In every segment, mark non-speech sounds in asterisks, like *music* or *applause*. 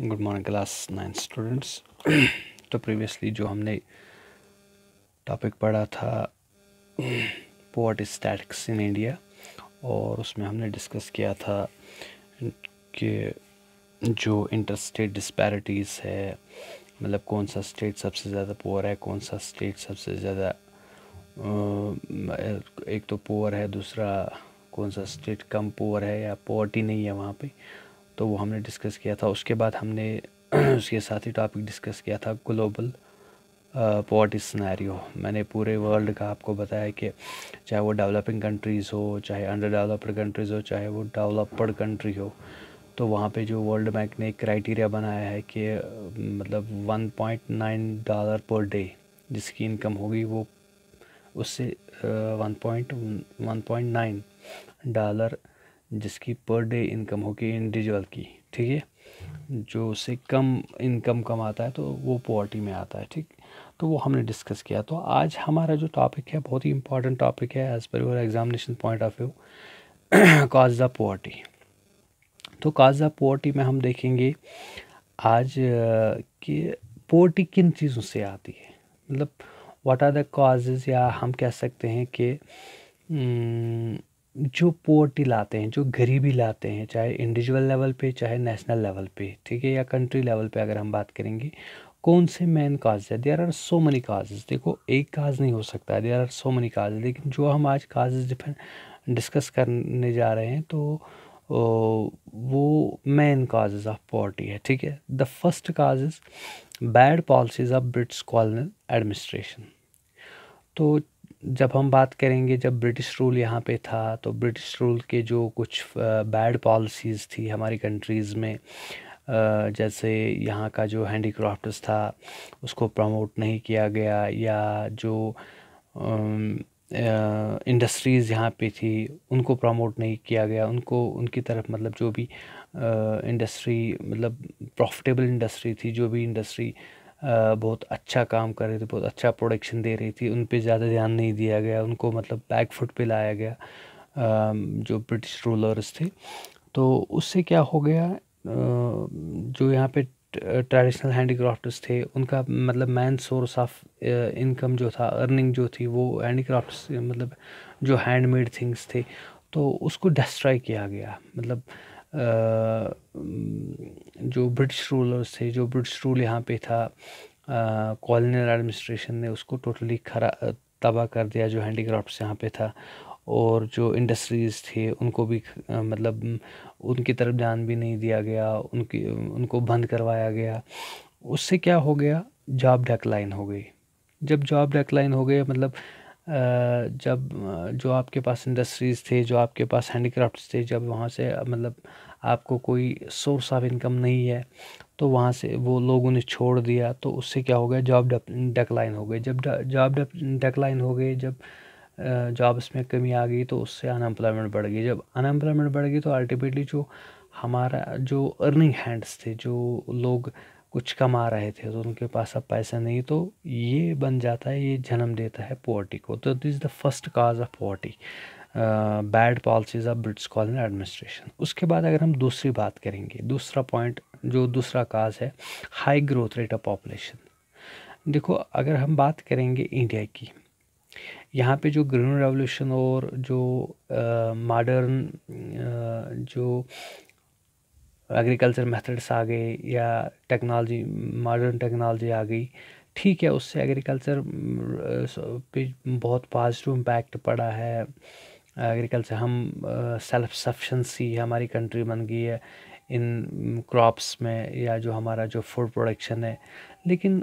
good morning class nine students *clears throat* तो previously जो हमने टॉपिक पढ़ा था पोवर्टी स्टैटिक्स इन इंडिया और उसमें हमने डिस्कस किया था कि जो इंटर स्टेट डिस्पैरिटीज़ है मतलब कौन सा स्टेट सबसे ज़्यादा पोअर है कौन सा स्टेट सबसे ज़्यादा एक तो पोअर है दूसरा कौन सा स्टेट कम पुअर है या पॉवर्टी नहीं है वहाँ पे तो वो हमने डिस्कस किया था उसके बाद हमने *clears throat* उसके साथ ही टॉपिक डिस्कस किया था ग्लोबल पॉवर्टी सिनेरियो मैंने पूरे वर्ल्ड का आपको बताया कि चाहे वो डेवलपिंग कंट्रीज़ हो चाहे अंडर डेवलप्ड कंट्रीज़ हो चाहे वो डेवलप्ड कंट्री हो तो वहाँ पे जो वर्ल्ड बैंक ने एक क्राइटेरिया बनाया है कि मतलब 1.9 डॉलर पर डे जिसकी इनकम होगी वो उससे one point one point nine dollar जिसकी पर डे इनकम होगी इंडिविजुअल की ठीक है जो उससे कम इनकम कमाता है तो वो पॉवर्टी में आता है ठीक तो वो हमने डिस्कस किया तो आज हमारा जो टॉपिक है बहुत ही इंपॉर्टेंट टॉपिक है as per your examination point of view cause the poverty तो काज द पॉवर्टी में हम देखेंगे आज कि पॉवर्टी किन चीज़ों से आती है मतलब व्हाट आर द काजेज या हम कह सकते हैं कि हम्म, जो पोवर्टी लाते हैं जो गरीबी लाते हैं चाहे इंडिविजुअल लेवल पे चाहे नेशनल लेवल पे ठीक है या कंट्री लेवल पे अगर हम बात करेंगे कौन से मेन काज है there are so many causes देखो एक काज नहीं हो सकता है देर आर सो मनी काज लेकिन जो हम आज काजेज डिस्कस करने जा रहे हैं तो वो मेन काजेज ऑफ पॉवर्टी है ठीक है the first causes bad policies of British colonial administration तो जब हम बात करेंगे जब ब्रिटिश रूल यहाँ पे था तो ब्रिटिश रूल के जो कुछ बैड पॉलिसीज़ थी हमारी कंट्रीज़ में जैसे यहाँ का जो हैंडीक्राफ्ट्स था उसको प्रमोट नहीं किया गया या जो इंडस्ट्रीज़ यहाँ पे थी उनको प्रमोट नहीं किया गया उनको उनकी तरफ मतलब जो भी इंडस्ट्री मतलब प्रॉफिटेबल इंडस्ट्री थी जो भी इंडस्ट्री बहुत अच्छा काम कर रहे थे बहुत अच्छा प्रोडक्शन दे रही थी उन पर ज़्यादा ध्यान नहीं दिया गया उनको मतलब बैक फुट लाया गया जो ब्रिटिश रूलर्स थे तो उससे क्या हो गया जो यहाँ पे ट्रेडिशनल हैंडीक्राफ्टर्स थे उनका मतलब मैन सोर्स ऑफ इनकम जो था अर्निंग जो थी वो हैंडीक्राफ्ट मतलब जो हैंडमेड थिंग्स थे तो उसको डिस्ट्रॉय किया गया मतलब जो ब्रिटिश रूलर्स थे जो ब्रिटिश रूल यहाँ पे था कॉलोनियल एडमिनिस्ट्रेशन ने उसको टोटली खरा तबाह कर दिया जो हैंडीक्राफ्ट्स यहाँ पे था और जो इंडस्ट्रीज़ थे उनको भी मतलब उनकी तरफ ध्यान भी नहीं दिया गया उनकी उनको बंद करवाया गया उससे क्या हो गया जॉब डेकलाइन हो गई जब जॉब डेकलाइन हो गई मतलब जब जो आपके पास इंडस्ट्रीज़ थे जो आपके पास हैंडीक्राफ्ट्स थे जब वहाँ से मतलब आपको कोई सोर्स ऑफ इनकम नहीं है तो वहाँ से वो लोगों ने छोड़ दिया तो उससे क्या हो गया जॉब डेक्लाइन हो गई जब जॉब डेक्लाइन हो गई जब जॉब्स में कमी आ गई तो उससे अनएम्प्लॉयमेंट बढ़ गई जब अनएम्प्लॉयमेंट बढ़ गई तो अल्टीमेटली जो हमारा जो अर्निंग हैंड्स थे जो लोग कुछ कमा रहे थे तो उनके पास अब पैसा नहीं तो ये बन जाता है ये जन्म देता है पोवर्टी को तो this the first cause of poverty bad policies of British colony administration उसके बाद अगर हम दूसरी बात करेंगे दूसरा पॉइंट जो दूसरा काज है high growth rate of population देखो अगर हम बात करेंगे इंडिया की यहाँ पे जो ग्रीन रेवोल्यूशन और जो मॉडर्न जो एग्रीकल्चर मेथड्स आ गए या टेक्नोलॉजी मॉडर्न टेक्नोलॉजी आ गई ठीक है उससे एग्रीकल्चर पे बहुत पॉजिटिव इम्पैक्ट पड़ा है एग्रीकल्चर हम सेल्फ सफिशेंसी हमारी कंट्री बन गई है इन क्रॉप्स में या जो हमारा जो फूड प्रोडक्शन है लेकिन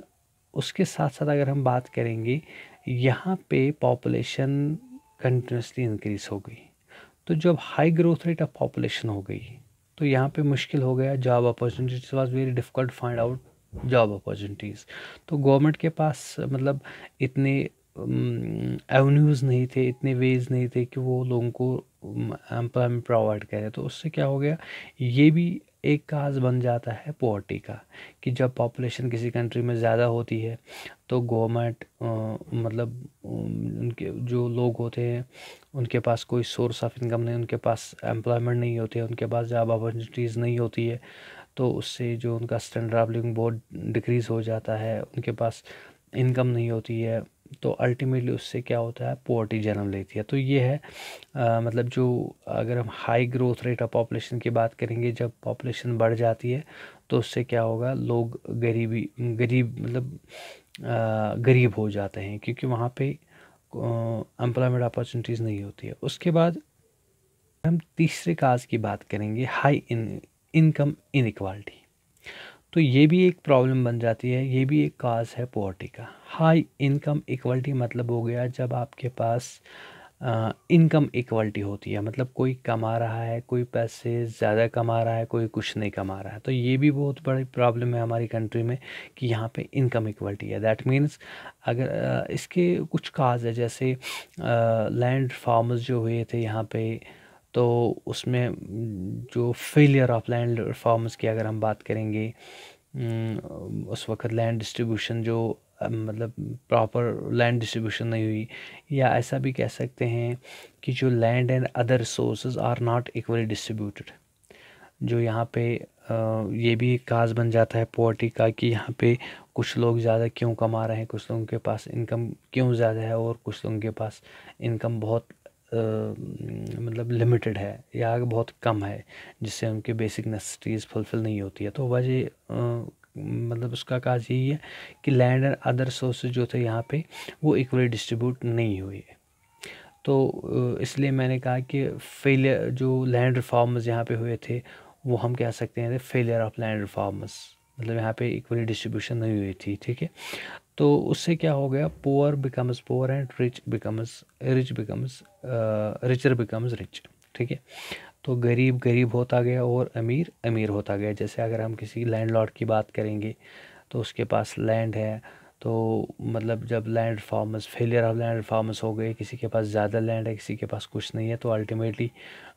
उसके साथ साथ अगर हम बात करेंगे यहाँ पे पॉपुलेशन कंटिन्यूसली इंक्रीज़ हो गई तो जब high growth rate of population हो गई तो यहाँ पे मुश्किल हो गया job opportunities was very difficult find out job opportunities तो गवर्नमेंट के पास मतलब इतने एवन्यूज़ नहीं थे इतने वेज नहीं थे कि वो लोगों को एम्प्लॉयमेंट प्रोवाइड करे तो उससे क्या हो गया ये भी एक काज बन जाता है पॉवर्टी का कि जब पॉपुलेशन किसी कंट्री में ज़्यादा होती है तो गवर्नमेंट मतलब उनके जो लोग होते हैं उनके पास कोई सोर्स ऑफ इनकम नहीं उनके पास एम्प्लॉयमेंट नहीं होती है उनके पास जॉब अपॉर्चुनिटीज़ नहीं होती है तो उससे जो उनका स्टैंडर्ड ऑफ लिविंग बहुत डिक्रीज़ हो जाता है उनके पास इनकम नहीं होती है तो अल्टीमेटली उससे क्या होता है पोवर्टी जन्म लेती है तो ये है आ, मतलब जो अगर हम high growth rate of population की बात करेंगे जब पॉपुलेशन बढ़ जाती है तो उससे क्या होगा लोग गरीबी गरीब मतलब आ, गरीब हो जाते हैं क्योंकि वहाँ पे एम्प्लॉयमेंट अपॉर्चुनिटीज़ नहीं होती है उसके बाद हम तीसरे काज की बात करेंगे हाई इन इनकम इनक्वालिटी तो ये भी एक प्रॉब्लम बन जाती है ये भी एक काज है पॉवर्टी का हाई इनकम इक्वलिटी मतलब हो गया जब आपके पास इनकम इक्वलिटी होती है मतलब कोई कमा रहा है कोई पैसे ज़्यादा कमा रहा है कोई कुछ नहीं कमा रहा है तो ये भी बहुत बड़ी प्रॉब्लम है हमारी कंट्री में कि यहाँ पे इनकम इक्वलिटी है दैट मीन्स अगर इसके कुछ काज है जैसे लैंड फार्मर्स जो हुए थे यहाँ पे तो उसमें जो फेलियर ऑफ लैंड रिफॉर्म्स की अगर हम बात करेंगे उस वक़्त लैंड डिस्ट्रीब्यूशन जो मतलब प्रॉपर लैंड डिस्ट्रीब्यूशन नहीं हुई या ऐसा भी कह सकते हैं कि जो land and other resource are not equally distributed जो यहाँ पे ये भी एक काज बन जाता है पॉवर्टी का कि यहाँ पे कुछ लोग ज़्यादा क्यों कमा रहे हैं कुछ लोगों के पास इनकम क्यों ज़्यादा है और कुछ लोगों के पास इनकम बहुत मतलब लिमिटेड है या बहुत कम है जिससे उनकी बेसिक नेसेसिटीज़ फुलफ़िल नहीं होती है तो वजह मतलब उसका काज यही है कि लैंड एंड अदर सोर्सेज जो थे यहाँ पे वो इक्वली डिस्ट्रीब्यूट नहीं हुए तो इसलिए मैंने कहा कि फेलियर जो लैंड रिफॉर्म्स यहाँ पे हुए थे वो हम कह सकते हैं फेलियर ऑफ लैंड रिफॉर्म्स मतलब यहाँ पे इक्वली डिस्ट्रीब्यूशन नहीं हुई थी ठीक है तो उससे क्या हो गया poor becomes poor and rich becomes rich becomes richer becomes rich ठीक है तो गरीब गरीब होता गया और अमीर अमीर होता गया जैसे अगर हम किसी लैंडलॉर्ड की बात करेंगे तो उसके पास लैंड है तो मतलब जब land farmers failure of land farmers हो गए किसी के पास ज़्यादा लैंड है किसी के पास कुछ नहीं है तो अल्टीमेटली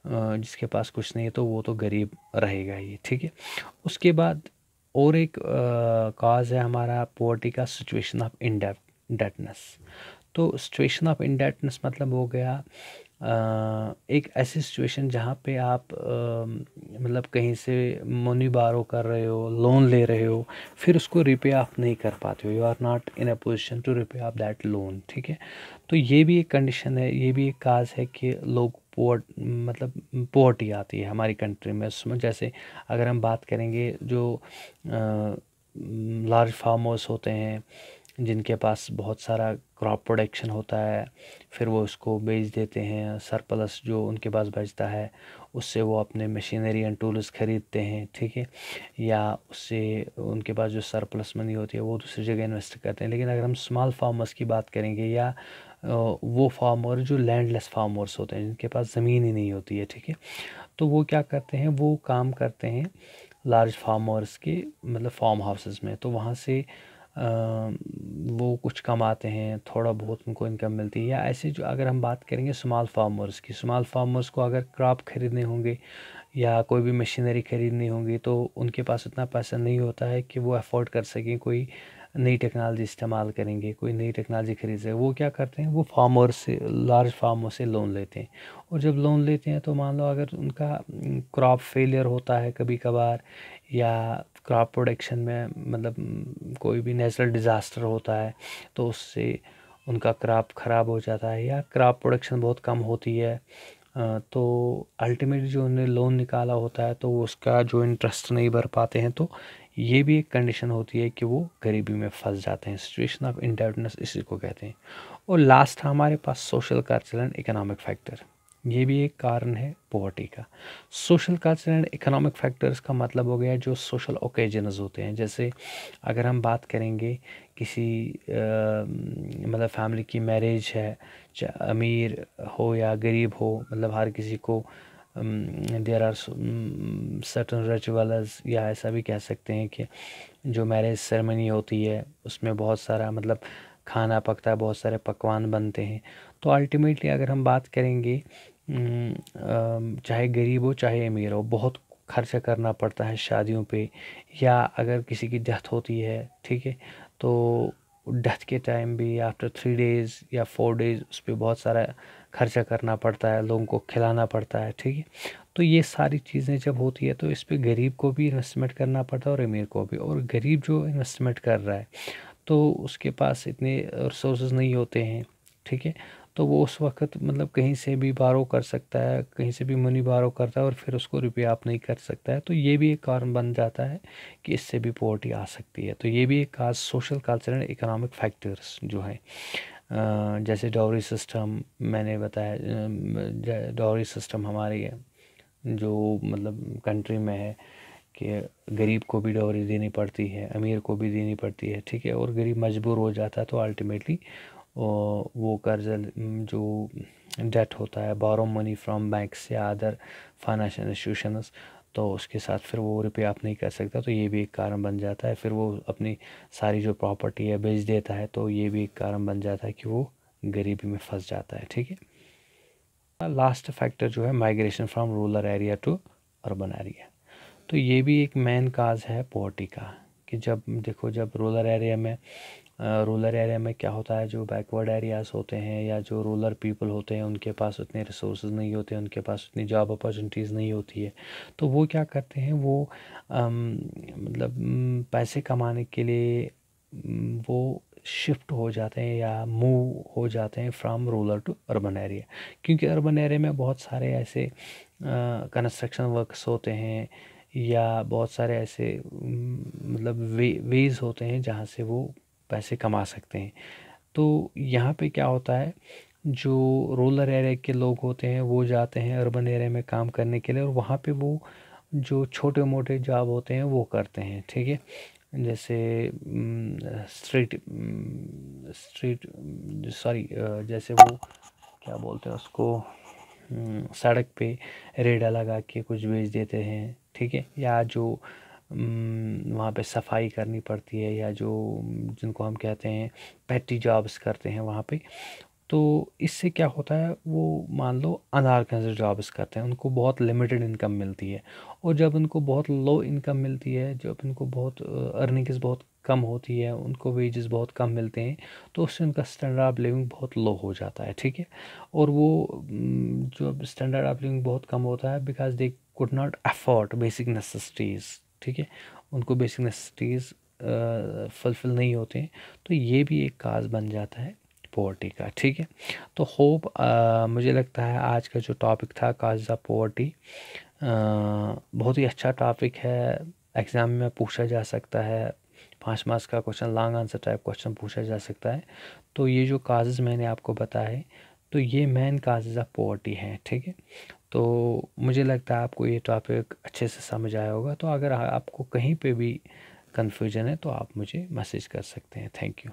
uh, जिसके पास कुछ नहीं है तो वो तो गरीब रहेगा ही ठीक है उसके बाद और एक काज है हमारा पोवर्टी का सिचुएशन ऑफ इंडेप्ट डेटनेस तो सिचुएशन ऑफ इंडेटनेस मतलब हो गया एक ऐसी सिचुएशन जहाँ पे आप मतलब कहीं से मनी बारो कर रहे हो लोन ले रहे हो फिर उसको रिपे आप नहीं कर पाते हो you are not in a position to repay आप दैट लोन ठीक है तो ये भी एक कंडीशन है ये भी एक काज है कि लोग पोर्ट मतलब पोवर्टी आती है हमारी कंट्री में उसमें जैसे अगर हम बात करेंगे जो लार्ज फार्म होते हैं जिनके पास बहुत सारा क्रॉप प्रोडक्शन होता है फिर वो उसको बेच देते हैं सरप्लस जो उनके पास बचता है उससे वो अपने मशीनरी एंड टूल्स ख़रीदते हैं ठीक है या उससे उनके पास जो सरप्लस मनी होती है वो दूसरी जगह इन्वेस्ट करते हैं लेकिन अगर हम स्मॉल फार्मर्स की बात करेंगे या वो फार्मर जो लैंडलेस फार्मर्स होते हैं जिनके पास ज़मीन ही नहीं होती है ठीक है तो वो क्या करते हैं वो काम करते हैं लार्ज फार्मर्स के मतलब फार्म हाउसेस में तो वहाँ से वो कुछ कमाते हैं थोड़ा बहुत उनको इनकम मिलती है या ऐसे जो अगर हम बात करेंगे स्मॉल फार्मर्स की स्मॉल फार्मर्स को अगर क्रॉप ख़रीदने होंगे या कोई भी मशीनरी ख़रीदनी होगी तो उनके पास इतना पैसा नहीं होता है कि वो अफोर्ड कर सकें कोई नई टेक्नोलॉजी इस्तेमाल करेंगे कोई नई टेक्नोलॉजी खरीद रहे वो क्या करते हैं वो फार्मर से लार्ज फार्मर से लोन लेते हैं और जब लोन लेते हैं तो मान लो अगर उनका क्रॉप फेलियर होता है कभी कभार या क्रॉप प्रोडक्शन में मतलब कोई भी नेचुरल डिज़ास्टर होता है तो उससे उनका क्रॉप ख़राब हो जाता है या क्रॉप प्रोडक्शन बहुत कम होती है तो अल्टीमेटली जो उन्होंने लोन निकाला होता है तो उसका जो इंटरेस्ट नहीं भर पाते हैं तो ये भी एक कंडीशन होती है कि वो गरीबी में फंस जाते हैं सिचुएशन ऑफ इंडेटनेस इसी को कहते हैं और लास्ट हमारे पास social cultural and economic factor ये भी एक कारण है पॉवर्टी का social culture and economic factors का मतलब हो गया जो सोशल ओकेजनस होते हैं जैसे अगर हम बात करेंगे किसी आ, मतलब फैमिली की मैरिज है चाहे अमीर हो या गरीब हो मतलब हर किसी को देर आर सर्टन रिचुअल्स या ऐसा भी कह सकते हैं कि जो मैरिज सेरेमनी होती है उसमें बहुत सारा मतलब खाना पकता है बहुत सारे पकवान बनते हैं तो अल्टीमेटली अगर हम बात करेंगे हम्म, चाहे गरीब हो चाहे अमीर हो बहुत खर्चा करना पड़ता है शादियों पे या अगर किसी की डेथ होती है ठीक है तो डेथ के टाइम भी आफ्टर थ्री डेज़ या फोर डेज़ उस पर बहुत सारा खर्चा करना पड़ता है लोगों को खिलाना पड़ता है ठीक है तो ये सारी चीज़ें जब होती है तो इस पर गरीब को भी इन्वेस्टमेंट करना पड़ता है और अमीर को भी और गरीब जो इन्वेस्टमेंट कर रहा है तो उसके पास इतने रिसोर्स नहीं होते हैं ठीक है तो वो उस वक्त मतलब कहीं से भी बारो कर सकता है कहीं से भी मनी बारो करता है और फिर उसको रुपया आप नहीं कर सकता है तो ये भी एक कारण बन जाता है कि इससे भी पॉवर्टी आ सकती है तो ये भी एक cause social culture and economic factors जो हैं जैसे डॉरी सिस्टम मैंने बताया डॉरी सिस्टम हमारी है जो मतलब कंट्री में है कि गरीब को भी डॉरी देनी पड़ती है अमीर को भी देनी पड़ती है ठीक है और गरीब मजबूर हो जाता है तो अल्टीमेटली वो कर्ज जो डेट होता है बारो मनी फ्रॉम बैंक्स या अदर फाइनेंशियल इंस्टीट्यूशंस तो उसके साथ फिर वो रुपये आप नहीं कर सकता तो ये भी एक कारण बन जाता है फिर वो अपनी सारी जो प्रॉपर्टी है बेच देता है तो ये भी एक कारण बन जाता है कि वो गरीबी में फंस जाता है ठीक है लास्ट फैक्टर जो है migration from rural area to urban area तो ये भी एक मेन काज है पॉवर्टी का कि जब देखो जब रोलर एरिया में रोलर एरिया में क्या होता है जो बैकवर्ड एरियाज़ होते हैं या जो रोलर पीपल होते हैं उनके पास उतने रिसोर्स नहीं होते हैं उनके पास उतनी जॉब अपॉर्चुनिटीज़ नहीं होती है तो वो क्या करते हैं वो मतलब पैसे कमाने के लिए वो शिफ्ट हो जाते हैं या मूव हो जाते हैं from rural to urban area क्योंकि अर्बन एरिया में बहुत सारे ऐसे कंस्ट्रक्शन वर्क्स होते हैं या बहुत सारे ऐसे मतलब वे वेज़ होते हैं जहाँ से वो पैसे कमा सकते हैं तो यहाँ पे क्या होता है जो रूरल एरिया के लोग होते हैं वो जाते हैं अर्बन एरिया में काम करने के लिए और वहाँ पे वो जो छोटे मोटे जॉब होते हैं वो करते हैं ठीक है जैसे स्ट्रीट स्ट्रीट सॉरी जैसे वो क्या बोलते हैं उसको सड़क पे रेडा लगा के कुछ बेच देते हैं ठीक है या जो वहाँ पे सफाई करनी पड़ती है या जो जिनको हम कहते हैं पैटी जॉब्स करते हैं वहाँ पे तो इससे क्या होता है वो मान लो अनऑर्गेनाइज जॉब्स करते हैं उनको बहुत लिमिटेड इनकम मिलती है और जब उनको बहुत लो इनकम मिलती है जब उनको बहुत अर्निंग्स बहुत कम होती है उनको वेजेस बहुत कम मिलते हैं तो उससे उनका स्टैंडर्ड ऑफ लिविंग बहुत लो हो जाता है ठीक है और वो जो स्टैंडर्ड ऑफ लिविंग बहुत कम होता है because they could not afford basic necessities ठीक है उनको बेसिक नेसेसिटीज़ फुलफिल नहीं होते हैं तो ये भी एक काज बन जाता है पोवर्टी का ठीक है तो होप मुझे लगता है आज का जो टॉपिक था काज ऑफ पोवर्टी बहुत ही अच्छा टॉपिक है एग्ज़ाम में पूछा जा सकता है पाँच मार्क्स का question long answer type question पूछा जा सकता है तो ये जो काजेज़ मैंने आपको बताए तो ये मेन काजेज़ ऑफ पोवर्टी हैं ठीक है तो मुझे लगता है आपको ये टॉपिक अच्छे से समझ आया होगा तो अगर आपको कहीं पे भी कन्फ्यूजन है तो आप मुझे मैसेज कर सकते हैं थैंक यू